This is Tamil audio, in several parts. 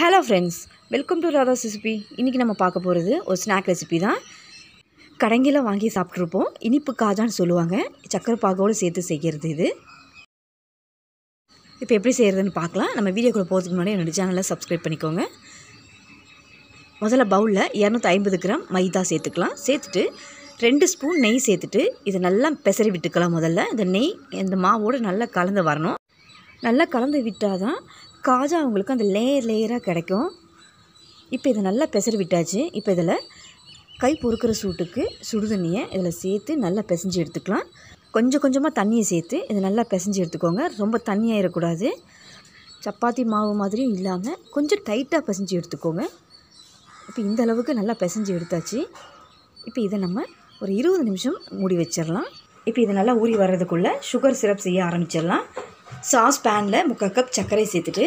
hello friends welcome to Radha's recipe இன்றைக்கி நம்ம பார்க்க போகிறது ஒரு ஸ்நாக் ரெசிபி தான் கடைங்கில் வாங்கி சாப்பிட்ருப்போம் இனிப்பு காஜான்னு சொல்லுவாங்க சக்கரை பாகோடு சேர்த்து செய்கிறது இது இப்போ எப்படி செய்கிறதுன்னு பார்க்கலாம் நம்ம வீடியோக்குள்ளே போகிறதுக்கு முன்னாடி என்னோடய சேனலை சப்ஸ்கிரைப் பண்ணிக்கோங்க முதல்ல பவுலில் இரநூத்தி ஐம்பது கிராம் மைதா சேர்த்துக்கலாம் சேர்த்துட்டு ரெண்டு ஸ்பூன் நெய் சேர்த்துட்டு இதை நல்லா பெசரி விட்டுக்கலாம் முதல்ல இந்த நெய் இந்த மாவோடு நல்லா கலந்து வரணும் நல்லா கலந்து விட்டால் தான் காஜா உங்களுக்கு அந்த லேயர் லேயராக கிடைக்கும் இப்போ இதை நல்லா பெசர் விட்டாச்சு இப்போ இதில் கை பொறுக்கிற சூட்டுக்கு சுடுதண்ணியை இதில் சேர்த்து நல்லா பிசைஞ்சு எடுத்துக்கலாம் கொஞ்சம் கொஞ்சமாக தண்ணியை சேர்த்து இதை நல்லா பிசைஞ்சு எடுத்துக்கோங்க ரொம்ப தண்ணியாக இருக்கக்கூடாது சப்பாத்தி மாவு மாதிரியும் இல்லாமல் கொஞ்சம் டைட்டாக பிசைஞ்சு எடுத்துக்கோங்க இப்போ இந்த அளவுக்கு நல்லா பிசைஞ்சு எடுத்தாச்சு இப்போ இதை நம்ம ஒரு இருபது நிமிஷம் மூடி வச்சிடலாம் இப்போ இதை நல்லா ஊறி வர்றதுக்குள்ளே சுகர் சிரப் செய்ய ஆரம்பிச்சிடலாம் சாஸ் பேனில் முக்கால் கப் சர்க்கரை சேர்த்துட்டு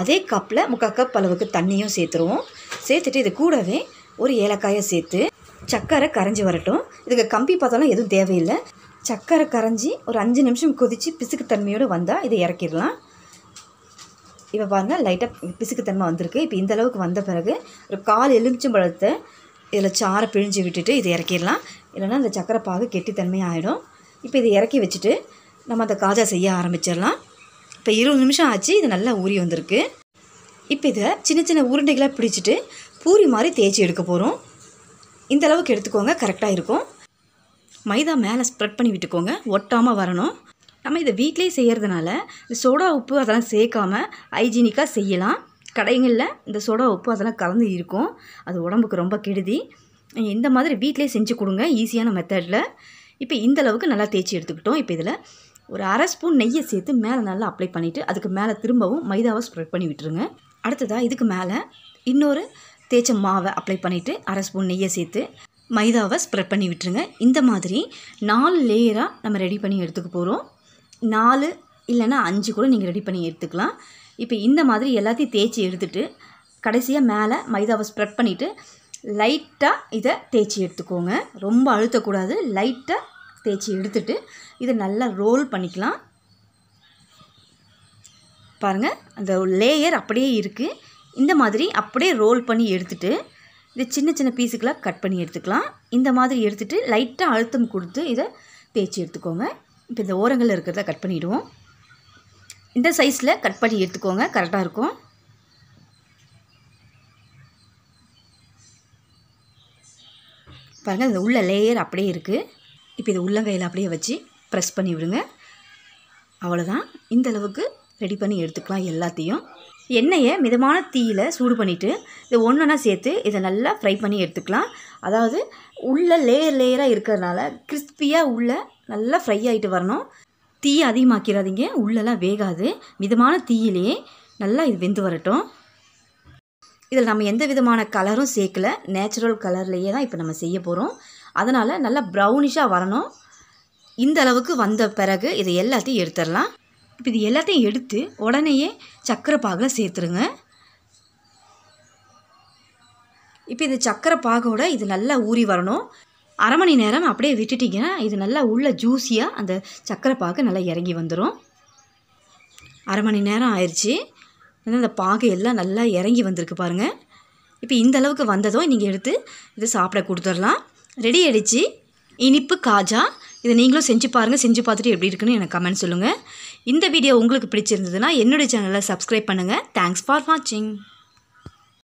அதே கப்பில் முக்கால் கப் அளவுக்கு தண்ணியும் சேர்த்துருவோம் சேர்த்துட்டு இது கூடவே ஒரு ஏலக்காயை சேர்த்து சக்கரை கரைஞ்சி வரட்டும் இதுக்கு கம்பி பார்த்தாலும் எதுவும் தேவையில்லை சக்கரை கரைஞ்சி ஒரு அஞ்சு நிமிஷம் கொதித்து பிசுக்குத்தன்மையோடு வந்தால் இதை இறக்கிடலாம் இப்போ பாருங்கள் லைட்டாக பிசுக்குத்தன்மை வந்திருக்கு இப்போ இந்த அளவுக்கு வந்த பிறகு ஒரு கால் எலுமிச்சம் பழத்தை இதில் சாரை பிழிஞ்சு விட்டுட்டு இதை இறக்கிடலாம் இல்லைன்னா இந்த சக்கரை பாகு கெட்டித்தன்மை ஆகிடும் இப்போ இதை இறக்கி வச்சுட்டு நம்ம அந்த காஜா செய்ய ஆரம்பிச்சிடலாம் இப்போ இருபது நிமிஷம் ஆச்சு இது நல்லா ஊறி வந்திருக்கு இப்போ இதை சின்ன சின்ன உருண்டைகளாக பிடிச்சிட்டு பூரி மாதிரி தேய்ச்சி எடுக்க போகிறோம் இந்த அளவுக்கு எடுத்துக்கோங்க கரெக்டாக இருக்கும் மைதா மேலே ஸ்ப்ரெட் பண்ணி விட்டுக்கோங்க ஒட்டாமல் வரணும் நம்ம இதை வீட்டிலேயே செய்கிறதுனால இந்த சோடா உப்பு அதெல்லாம் சேர்க்காம ஹைஜீனிக்காக செய்யலாம் கடைகளில் இந்த சோடா உப்பு அதெல்லாம் கலந்து இருக்கும் அது உடம்புக்கு ரொம்ப கெடுதி இந்த மாதிரி வீட்டிலே செஞ்சு கொடுங்க ஈஸியான மெத்தடில் இப்போ இந்த அளவுக்கு நல்லா தேய்ச்சி எடுத்துக்கிட்டோம் இப்போ இதில் ஒரு அரை ஸ்பூன் நெய்யை சேர்த்து மேலே நல்லா அப்ளை பண்ணிவிட்டு அதுக்கு மேலே திரும்பவும் மைதாவை ஸ்ப்ரெட் பண்ணி விட்டுருங்க அடுத்ததாக இதுக்கு மேலே இன்னொரு தேய்ச்ச மாவை அப்ளை பண்ணிவிட்டு அரை ஸ்பூன் நெய்யை சேர்த்து மைதாவை ஸ்ப்ரெட் பண்ணி விட்டுருங்க இந்த மாதிரி நாலு லேயராக நம்ம ரெடி பண்ணி எடுத்துக்க போகிறோம் நாலு இல்லைன்னா அஞ்சு கூட நீங்கள் ரெடி பண்ணி எடுத்துக்கலாம் இப்போ இந்த மாதிரி எல்லாத்தையும் தேய்ச்சி எடுத்துகிட்டு கடைசியாக மேலே மைதாவை ஸ்ப்ரெட் பண்ணிவிட்டு லைட்டாக இதை தேய்ச்சி எடுத்துக்கோங்க ரொம்ப அழுத்தக்கூடாது லைட்டாக தேய்ச்சி எடுத்துட்டு இதை நல்லா ரோல் பண்ணிக்கலாம் பாருங்கள் அந்த லேயர் அப்படியே இருக்குது இந்த மாதிரி அப்படியே ரோல் பண்ணி எடுத்துகிட்டு இதை சின்ன சின்ன பீஸுக்கெலாம் கட் பண்ணி எடுத்துக்கலாம் இந்த மாதிரி எடுத்துகிட்டு லைட்டாக அழுத்தம் கொடுத்து இதை தேய்ச்சி எடுத்துக்கோங்க இப்போ இந்த ஓரங்களில் இருக்கிறத கட் பண்ணிவிடுவோம் இந்த சைஸில் கட் பண்ணி எடுத்துக்கோங்க கரெக்டாக இருக்கும் பாருங்கள் இந்த உள்ள லேயர் அப்படியே இருக்குது இப்போ இதை உள்ளங்கையில் அப்படியே வச்சு ப்ரெஸ் பண்ணி விடுங்க அவ்வளோதான் இந்த அளவுக்கு ரெடி பண்ணி எடுத்துக்கலாம் எல்லாத்தையும் எண்ணெயை மிதமான தீயில் சூடு பண்ணிவிட்டு இதை ஒன்றுனா சேர்த்து இதை நல்லா ஃப்ரை பண்ணி எடுத்துக்கலாம் அதாவது உள்ளே லேயர் லேயராக இருக்கிறதுனால கிறிஸ்பியாக உள்ளே நல்லா ஃப்ரை ஆகிட்டு வரணும் தீயை அதிகமாக்கிறாதீங்க உள்ளெல்லாம் வேகாது மிதமான தீயிலேயே நல்லா இது வெந்து வரட்டும் இதில் நம்ம எந்த விதமான கலரும் சேர்க்கல நேச்சுரல் கலர்லேயே தான் இப்போ நம்ம செய்ய போகிறோம் அதனால் நல்லா ப்ரௌனிஷாக வரணும் இந்த அளவுக்கு வந்த பிறகு இது எல்லாத்தையும் எடுத்துடலாம் இப்போ இது எல்லாத்தையும் எடுத்து உடனேயே சக்கரை பாகில் சேர்த்துருங்க இப்போ இது சக்கரை பாகோட இது நல்லா ஊறி வரணும் அரை மணி நேரம் அப்படியே விட்டுட்டிங்கன்னா இது நல்லா உள்ள ஜூஸியாக அந்த சக்கரை பாகு நல்லா இறங்கி வந்துடும் அரை மணி நேரம் ஆயிடுச்சு அந்த பாகு எல்லாம் நல்லா இறங்கி வந்திருக்கு பாருங்கள் இப்போ இந்த அளவுக்கு வந்ததும் நீங்கள் எடுத்து இதை சாப்பிட கொடுத்துடலாம் ரெடி ஆகிடுச்சு இனிப்பு காஜா இதை நீங்களும் செஞ்சு பாருங்கள் செஞ்சு பார்த்துட்டு எப்படி இருக்குன்னு எனக்கு கமெண்ட் சொல்லுங்கள் இந்த வீடியோ உங்களுக்கு பிடிச்சிருந்ததுன்னா என்னுடைய சேனலை சப்ஸ்கிரைப் பண்ணுங்கள் தேங்க்ஸ் ஃபார் வாட்சிங்